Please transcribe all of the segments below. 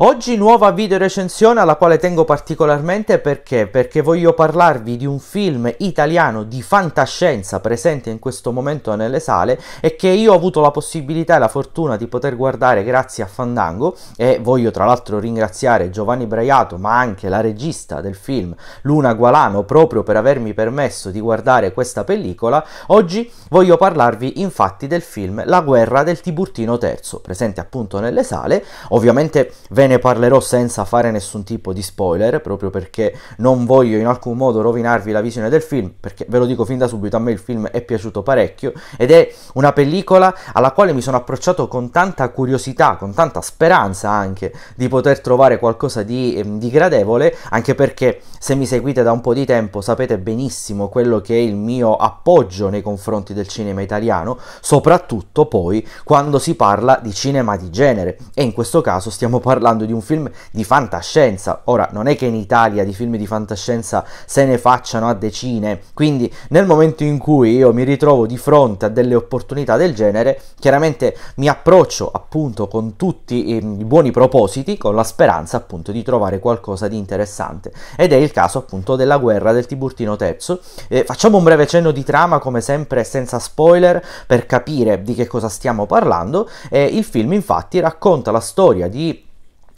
Oggi nuova video recensione alla quale tengo particolarmente perché? Perché voglio parlarvi di un film italiano di fantascienza presente in questo momento nelle sale e che io ho avuto la possibilità e la fortuna di poter guardare grazie a Fandango e voglio tra l'altro ringraziare Giovanni Braiato ma anche la regista del film Luna Gualano proprio per avermi permesso di guardare questa pellicola. Oggi voglio parlarvi infatti del film La guerra del Tiburtino III presente appunto nelle sale. Ovviamente ve ne parlerò senza fare nessun tipo di spoiler, proprio perché non voglio in alcun modo rovinarvi la visione del film, perché ve lo dico fin da subito, a me il film è piaciuto parecchio ed è una pellicola alla quale mi sono approcciato con tanta curiosità, con tanta speranza anche di poter trovare qualcosa di, ehm, di gradevole, anche perché se mi seguite da un po' di tempo sapete benissimo quello che è il mio appoggio nei confronti del cinema italiano, soprattutto poi quando si parla di cinema di genere e in questo caso stiamo parlando parlando di un film di fantascienza. Ora, non è che in Italia di film di fantascienza se ne facciano a decine, quindi nel momento in cui io mi ritrovo di fronte a delle opportunità del genere, chiaramente mi approccio appunto con tutti ehm, i buoni propositi, con la speranza appunto di trovare qualcosa di interessante. Ed è il caso appunto della guerra del Tiburtino Terzo. Eh, facciamo un breve cenno di trama, come sempre, senza spoiler, per capire di che cosa stiamo parlando. Eh, il film infatti racconta la storia di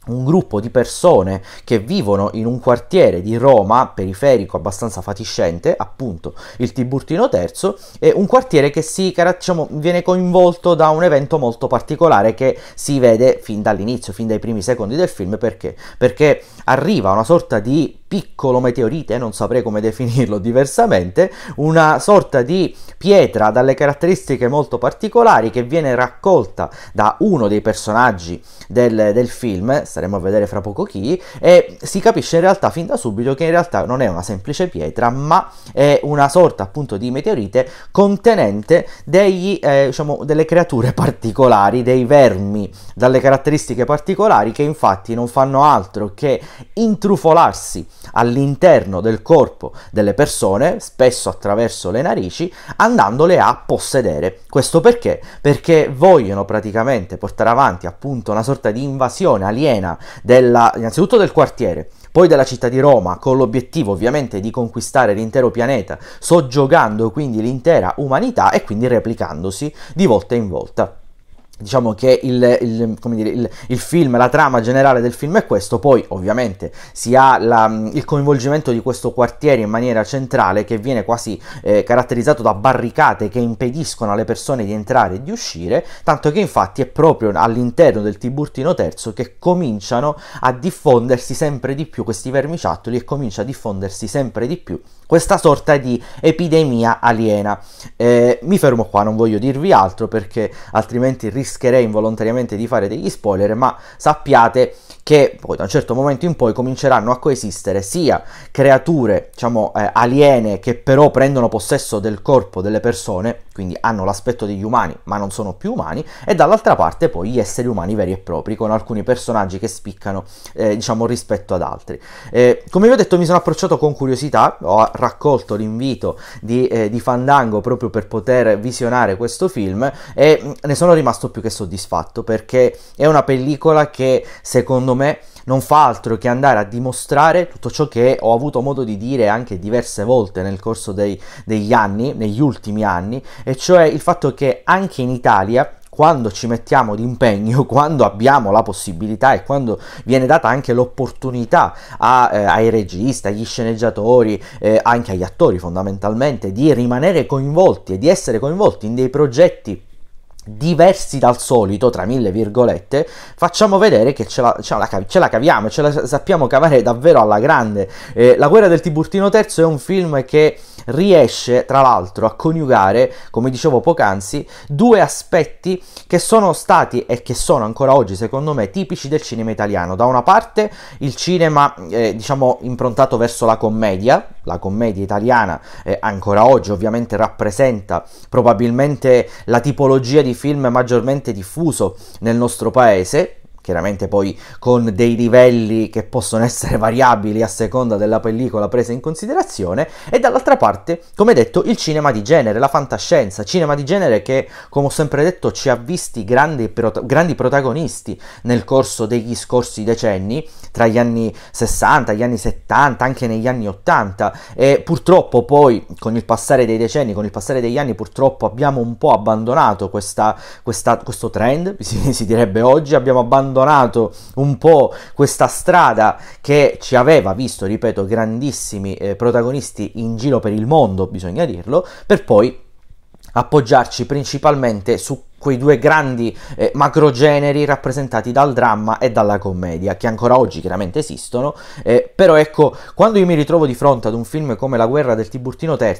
un gruppo di persone che vivono in un quartiere di Roma periferico abbastanza fatiscente, appunto il Tiburtino III, e un quartiere che si, diciamo, viene coinvolto da un evento molto particolare che si vede fin dall'inizio, fin dai primi secondi del film, perché? Perché arriva una sorta di piccolo meteorite, non saprei come definirlo diversamente, una sorta di pietra dalle caratteristiche molto particolari che viene raccolta da uno dei personaggi del, del film, staremo a vedere fra poco chi, e si capisce in realtà fin da subito che in realtà non è una semplice pietra, ma è una sorta appunto di meteorite contenente degli, eh, diciamo, delle creature particolari, dei vermi dalle caratteristiche particolari che infatti non fanno altro che intrufolarsi all'interno del corpo delle persone, spesso attraverso le narici, andandole a possedere. Questo perché? Perché vogliono praticamente portare avanti appunto una sorta di invasione aliena della, innanzitutto del quartiere, poi della città di Roma, con l'obiettivo ovviamente di conquistare l'intero pianeta, soggiogando quindi l'intera umanità e quindi replicandosi di volta in volta diciamo che il, il, dire, il, il, film, la trama generale del film è questo, poi ovviamente si ha la, il coinvolgimento di questo quartiere in maniera centrale che viene quasi eh, caratterizzato da barricate che impediscono alle persone di entrare e di uscire, tanto che infatti è proprio all'interno del Tiburtino Terzo che cominciano a diffondersi sempre di più questi vermiciattoli e comincia a diffondersi sempre di più questa sorta di epidemia aliena. Eh, mi fermo qua, non voglio dirvi altro perché altrimenti rischierei involontariamente di fare degli spoiler, ma sappiate che poi da un certo momento in poi cominceranno a coesistere sia creature, diciamo, eh, aliene che però prendono possesso del corpo delle persone, quindi hanno l'aspetto degli umani ma non sono più umani, e dall'altra parte poi gli esseri umani veri e propri, con alcuni personaggi che spiccano, eh, diciamo, rispetto ad altri. Eh, come vi ho detto mi sono approcciato con curiosità, ho raccolto l'invito di, eh, di Fandango proprio per poter visionare questo film e mm, ne sono rimasto più che soddisfatto perché è una pellicola che secondo secondo me non fa altro che andare a dimostrare tutto ciò che ho avuto modo di dire anche diverse volte nel corso dei, degli anni, negli ultimi anni, e cioè il fatto che anche in Italia quando ci mettiamo d'impegno, quando abbiamo la possibilità e quando viene data anche l'opportunità a, eh, ai registi, agli sceneggiatori, eh, anche agli attori fondamentalmente, di rimanere coinvolti e di essere coinvolti in dei progetti diversi dal solito, tra mille virgolette, facciamo vedere che ce la, ce la, ce la caviamo, ce la sappiamo cavare davvero alla grande. Eh, la guerra del Tiburtino III è un film che riesce, tra l'altro, a coniugare, come dicevo poc'anzi, due aspetti che sono stati e che sono ancora oggi, secondo me, tipici del cinema italiano. Da una parte il cinema, eh, diciamo, improntato verso la commedia, la commedia italiana eh, ancora oggi ovviamente rappresenta probabilmente la tipologia di di film maggiormente diffuso nel nostro paese chiaramente poi con dei livelli che possono essere variabili a seconda della pellicola presa in considerazione e dall'altra parte come detto il cinema di genere la fantascienza cinema di genere che come ho sempre detto ci ha visti grandi, grandi protagonisti nel corso degli scorsi decenni tra gli anni 60 gli anni 70 anche negli anni 80 e purtroppo poi con il passare dei decenni con il passare degli anni purtroppo abbiamo un po' abbandonato questa, questa, questo trend si, si direbbe oggi abbiamo abbandonato abbandonato un po' questa strada che ci aveva visto, ripeto, grandissimi eh, protagonisti in giro per il mondo, bisogna dirlo, per poi appoggiarci principalmente su quei due grandi eh, macrogeneri rappresentati dal dramma e dalla commedia, che ancora oggi chiaramente esistono, eh, però ecco, quando io mi ritrovo di fronte ad un film come La guerra del Tiburtino III,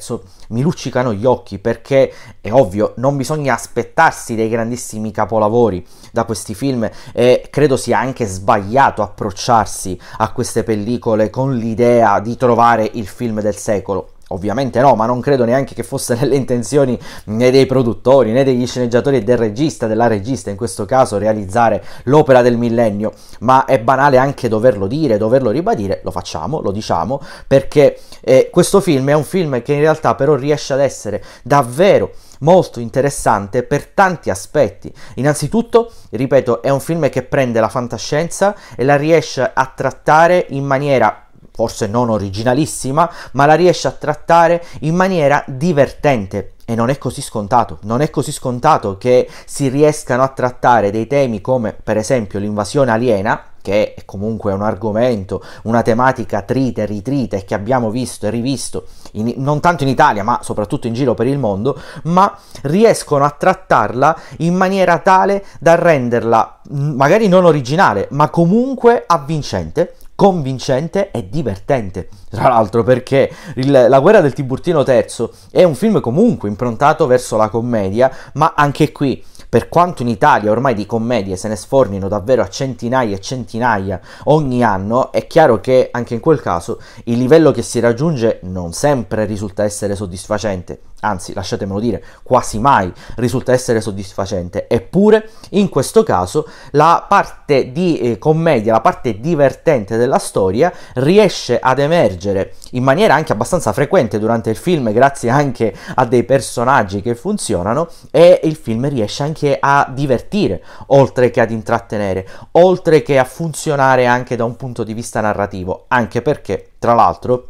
mi luccicano gli occhi perché è ovvio, non bisogna aspettarsi dei grandissimi capolavori da questi film e credo sia anche sbagliato approcciarsi a queste pellicole con l'idea di trovare il film del secolo Ovviamente no, ma non credo neanche che fosse nelle intenzioni né dei produttori né degli sceneggiatori e del regista, della regista in questo caso, realizzare l'opera del millennio, ma è banale anche doverlo dire, doverlo ribadire, lo facciamo, lo diciamo, perché eh, questo film è un film che in realtà però riesce ad essere davvero molto interessante per tanti aspetti. Innanzitutto, ripeto, è un film che prende la fantascienza e la riesce a trattare in maniera forse non originalissima, ma la riesce a trattare in maniera divertente. E non è così scontato, non è così scontato che si riescano a trattare dei temi come per esempio l'invasione aliena, che è comunque un argomento, una tematica trita e ritrita e che abbiamo visto e rivisto in, non tanto in Italia ma soprattutto in giro per il mondo, ma riescono a trattarla in maniera tale da renderla magari non originale ma comunque avvincente convincente e divertente. Tra l'altro perché il, La guerra del Tiburtino III è un film comunque improntato verso la commedia, ma anche qui per quanto in Italia ormai di commedie se ne sfornino davvero a centinaia e centinaia ogni anno, è chiaro che anche in quel caso il livello che si raggiunge non sempre risulta essere soddisfacente anzi lasciatemelo dire, quasi mai risulta essere soddisfacente, eppure in questo caso la parte di eh, commedia, la parte divertente della storia riesce ad emergere in maniera anche abbastanza frequente durante il film grazie anche a dei personaggi che funzionano e il film riesce anche a divertire oltre che ad intrattenere, oltre che a funzionare anche da un punto di vista narrativo, anche perché tra l'altro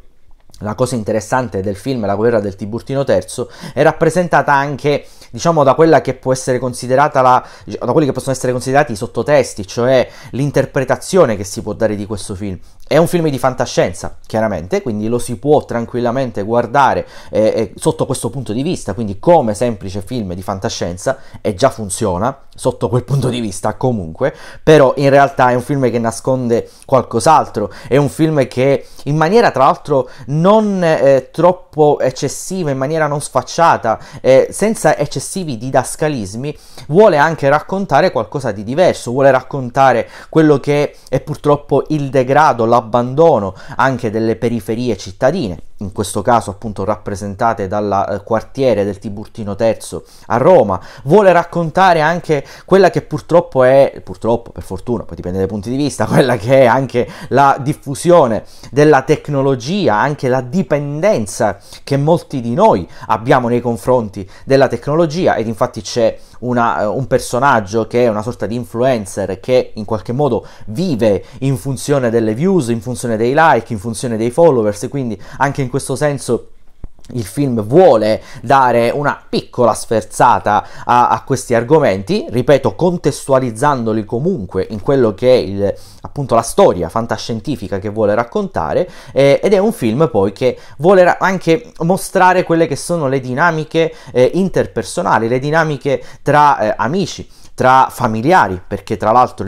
la cosa interessante del film La guerra del Tiburtino III è rappresentata anche diciamo da quella che può essere considerata la, diciamo, da quelli che possono essere considerati i sottotesti, cioè l'interpretazione che si può dare di questo film. È un film di fantascienza, chiaramente, quindi lo si può tranquillamente guardare eh, eh sotto questo punto di vista, quindi come semplice film di fantascienza e già funziona sotto quel punto di vista comunque, però in realtà è un film che nasconde qualcos'altro, è un film che in maniera tra l'altro non eh, troppo eccessiva, in maniera non sfacciata, eh, senza eccessivi didascalismi, vuole anche raccontare qualcosa di diverso, vuole raccontare quello che è purtroppo il degrado, l'abbandono anche delle periferie cittadine in questo caso appunto rappresentate dal eh, quartiere del Tiburtino Terzo a Roma, vuole raccontare anche quella che purtroppo è, purtroppo per fortuna, poi dipende dai punti di vista, quella che è anche la diffusione della tecnologia, anche la dipendenza che molti di noi abbiamo nei confronti della tecnologia ed infatti c'è una, eh, un personaggio che è una sorta di influencer che in qualche modo vive in funzione delle views, in funzione dei like, in funzione dei followers, quindi anche in questo senso il film vuole dare una piccola sferzata a, a, questi argomenti, ripeto, contestualizzandoli comunque in quello che è il, appunto la storia fantascientifica che vuole raccontare eh, ed è un film poi che vuole ra- anche mostrare quelle che sono le dinamiche eh, interpersonali, le dinamiche tra eh, amici tra familiari, perché tra l'altro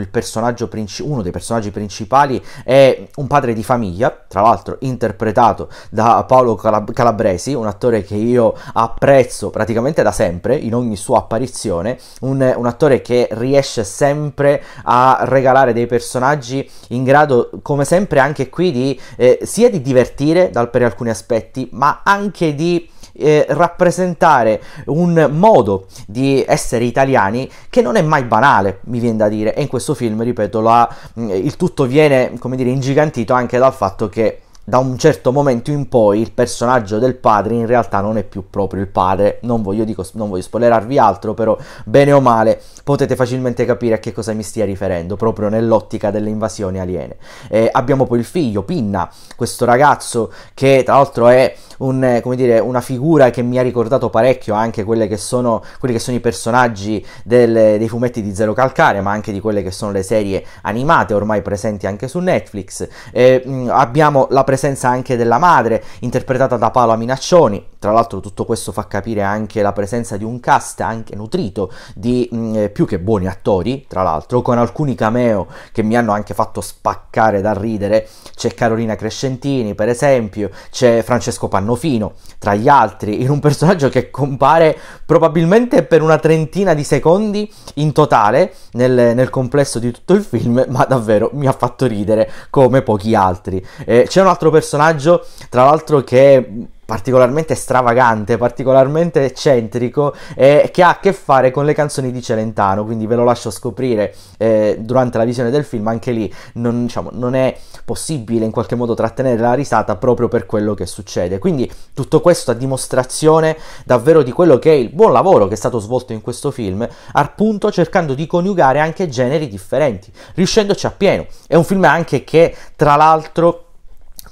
princi- uno dei personaggi principali è un padre di famiglia, tra l'altro interpretato da Paolo Calab- Calabresi, un attore che io apprezzo praticamente da sempre in ogni sua apparizione, un, un attore che riesce sempre a regalare dei personaggi in grado, come sempre anche qui, di, eh, sia di divertire dal, per alcuni aspetti, ma anche di eh, rappresentare un modo di essere italiani che non è mai banale, mi viene da dire, e in questo film, ripeto, la, mm, il tutto viene, come dire, ingigantito anche dal fatto che da un certo momento in poi il personaggio del padre in realtà non è più proprio il padre. Non voglio, dico, non voglio spoilerarvi altro, però bene o male potete facilmente capire a che cosa mi stia riferendo, proprio nell'ottica delle invasioni aliene. Eh, abbiamo poi il figlio, Pinna, questo ragazzo che tra l'altro è un, dire, una figura che mi ha ricordato parecchio anche quelli che sono, quelli che sono i personaggi del, dei fumetti di Zero Calcare, ma anche di quelle che sono le serie animate ormai presenti anche su Netflix. Eh, abbiamo la presenza presenza anche della madre, interpretata da Paola Minaccioni. Tra l'altro tutto questo fa capire anche la presenza di un cast anche nutrito di mh, mm, eh, più che buoni attori, tra l'altro, con alcuni cameo che mi hanno anche fatto spaccare dal ridere. C'è Carolina Crescentini, per esempio, c'è Francesco Pannofino, tra gli altri, in un personaggio che compare probabilmente per una trentina di secondi in totale nel, nel complesso di tutto il film, ma davvero mi ha fatto ridere come pochi altri. Eh, c'è un altro altro personaggio, tra l'altro, che è particolarmente stravagante, particolarmente eccentrico eh, che ha a che fare con le canzoni di Celentano, quindi ve lo lascio scoprire eh, durante la visione del film, anche lì non, diciamo, non, è possibile in qualche modo trattenere la risata proprio per quello che succede. Quindi tutto questo a dimostrazione davvero di quello che è il buon lavoro che è stato svolto in questo film, appunto cercando di coniugare anche generi differenti, riuscendoci appieno. È un film anche che tra l'altro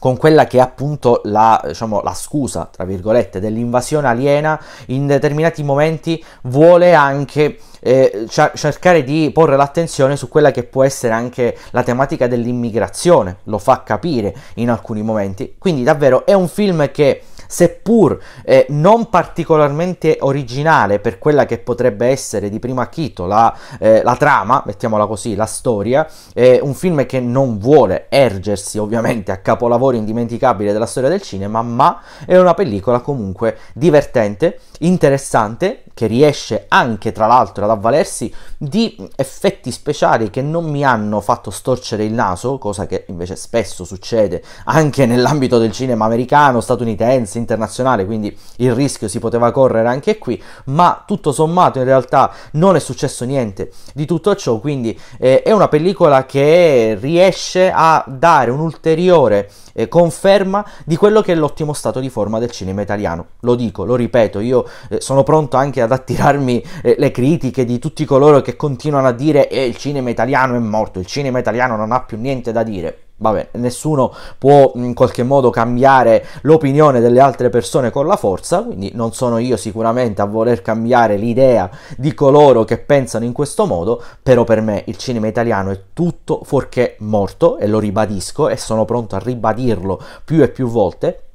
con quella che è appunto la, diciamo, la scusa, tra virgolette, dell'invasione aliena, in determinati momenti vuole anche eh, cercare di porre l'attenzione su quella che può essere anche la tematica dell'immigrazione, lo fa capire in alcuni momenti. Quindi davvero è un film che seppur eh, non particolarmente originale per quella che potrebbe essere di primo acchito la, eh, la trama, mettiamola così, la storia, è un film che non vuole ergersi ovviamente a capolavoro indimenticabile della storia del cinema, ma è una pellicola comunque divertente, interessante, che riesce anche tra l'altro ad avvalersi di effetti speciali che non mi hanno fatto storcere il naso, cosa che invece spesso succede anche nell'ambito del cinema americano, statunitense, internazionale, quindi il rischio si poteva correre anche qui, ma tutto sommato in realtà non è successo niente di tutto ciò, quindi eh, è una pellicola che riesce a dare un'ulteriore eh, conferma di quello che è l'ottimo stato di forma del cinema italiano. Lo dico, lo ripeto, io eh, sono pronto anche ad attirarmi eh, le critiche di tutti coloro che continuano a dire eh, il cinema italiano è morto, il cinema italiano non ha più niente da dire vabbè, nessuno può in qualche modo cambiare l'opinione delle altre persone con la forza, quindi non sono io sicuramente a voler cambiare l'idea di coloro che pensano in questo modo, però per me il cinema italiano è tutto fuorché morto e lo ribadisco e sono pronto a ribadirlo più e più volte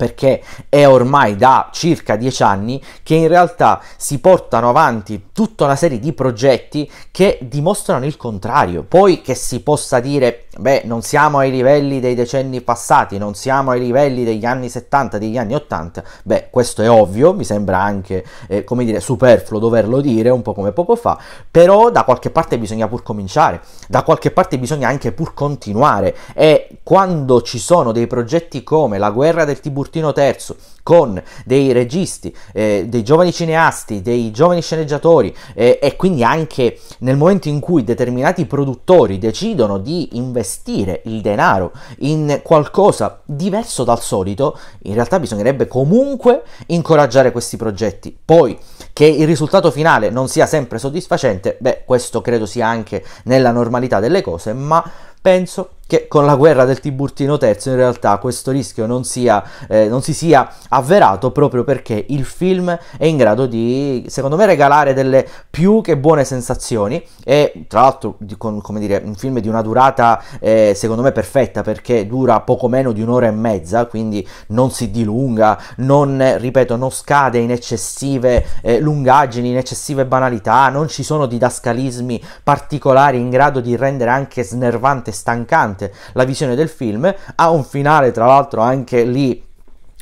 perché è ormai da circa dieci anni che in realtà si portano avanti tutta una serie di progetti che dimostrano il contrario. Poi che si possa dire, beh, non siamo ai livelli dei decenni passati, non siamo ai livelli degli anni 70, degli anni 80, beh, questo è ovvio, mi sembra anche, eh, come dire, superfluo doverlo dire, un po' come poco fa, però da qualche parte bisogna pur cominciare, da qualche parte bisogna anche pur continuare e quando ci sono dei progetti come la guerra del Tiburtino, Turtino III, con dei registi, eh, dei giovani cineasti, dei giovani sceneggiatori eh, e quindi anche nel momento in cui determinati produttori decidono di investire il denaro in qualcosa diverso dal solito, in realtà bisognerebbe comunque incoraggiare questi progetti. Poi che il risultato finale non sia sempre soddisfacente, beh, questo credo sia anche nella normalità delle cose, ma penso che con la guerra del Tiburtino III in realtà questo rischio non, sia, eh, non si sia avverato proprio perché il film è in grado di, secondo me, regalare delle più che buone sensazioni e tra l'altro, di, con, come dire, un film di una durata eh, secondo me perfetta perché dura poco meno di un'ora e mezza, quindi non si dilunga, non, ripeto, non scade in eccessive eh, lungaggini, in eccessive banalità, non ci sono didascalismi particolari in grado di rendere anche snervante e stancante interessante la visione del film, ha un finale tra l'altro anche lì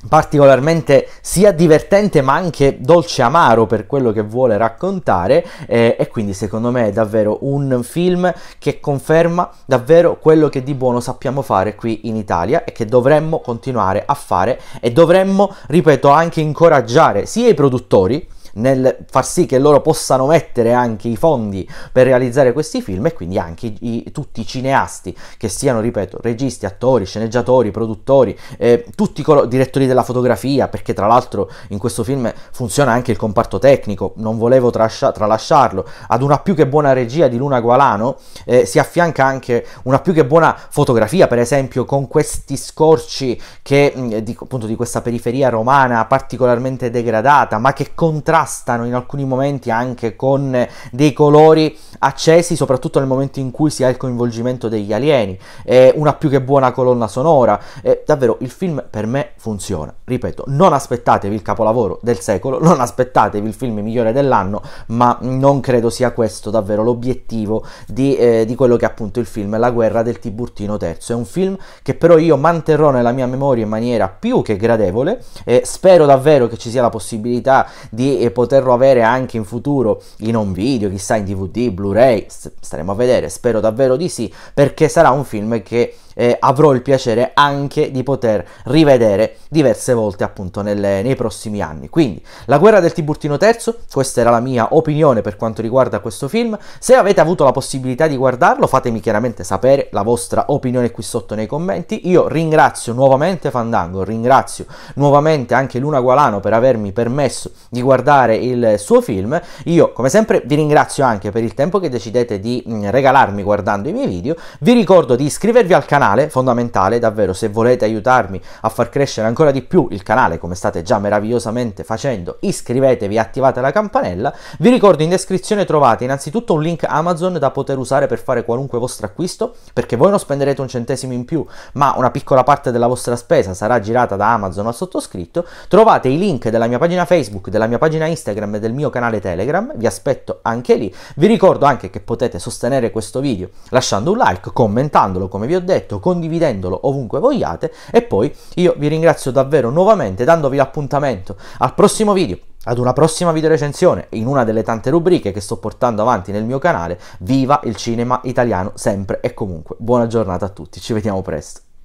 particolarmente sia divertente ma anche dolce amaro per quello che vuole raccontare eh, e quindi secondo me è davvero un film che conferma davvero quello che di buono sappiamo fare qui in Italia e che dovremmo continuare a fare e dovremmo ripeto anche incoraggiare sia i produttori nel far sì che loro possano mettere anche i fondi per realizzare questi film e quindi anche i, tutti i cineasti che siano, ripeto, registi, attori, sceneggiatori, produttori, eh, tutti i direttori della fotografia, perché tra l'altro in questo film funziona anche il comparto tecnico, non volevo trascia- tralasciarlo, ad una più che buona regia di Luna Gualano eh, si affianca anche una più che buona fotografia, per esempio con questi scorci che, mh, di, appunto di questa periferia romana particolarmente degradata, ma che contrasta contrastano in alcuni momenti anche con dei colori accesi, soprattutto nel momento in cui si ha il coinvolgimento degli alieni. È una più che buona colonna sonora. È eh, davvero il film per me funziona. Ripeto, non aspettatevi il capolavoro del secolo, non aspettatevi il film migliore dell'anno, ma non credo sia questo davvero l'obiettivo di, eh, di quello che è appunto il film La guerra del Tiburtino III. È un film che però io manterrò nella mia memoria in maniera più che gradevole. e spero davvero che ci sia la possibilità di eh, e poterlo avere anche in futuro in un video, chissà in DVD, Blu-ray, staremo a vedere, spero davvero di sì, perché sarà un film che eh, avrò il piacere anche di poter rivedere diverse volte appunto nelle, nei prossimi anni. Quindi La guerra del Tiburtino III, questa era la mia opinione per quanto riguarda questo film, se avete avuto la possibilità di guardarlo fatemi chiaramente sapere la vostra opinione qui sotto nei commenti, io ringrazio nuovamente Fandango, ringrazio nuovamente anche Luna Gualano per avermi permesso di guardare il suo film, io come sempre vi ringrazio anche per il tempo che decidete di mm, regalarmi guardando i miei video, vi ricordo di iscrivervi al canale canale, fondamentale davvero se volete aiutarmi a far crescere ancora di più il canale come state già meravigliosamente facendo, iscrivetevi, attivate la campanella. Vi ricordo in descrizione trovate innanzitutto un link Amazon da poter usare per fare qualunque vostro acquisto, perché voi non spenderete un centesimo in più, ma una piccola parte della vostra spesa sarà girata da Amazon al sottoscritto. Trovate i link della mia pagina Facebook, della mia pagina Instagram e del mio canale Telegram, vi aspetto anche lì. Vi ricordo anche che potete sostenere questo video lasciando un like, commentandolo come vi ho detto condividendolo ovunque vogliate e poi io vi ringrazio davvero nuovamente dandovi l'appuntamento al prossimo video ad una prossima video recensione in una delle tante rubriche che sto portando avanti nel mio canale. Viva il cinema italiano sempre e comunque. Buona giornata a tutti, ci vediamo presto.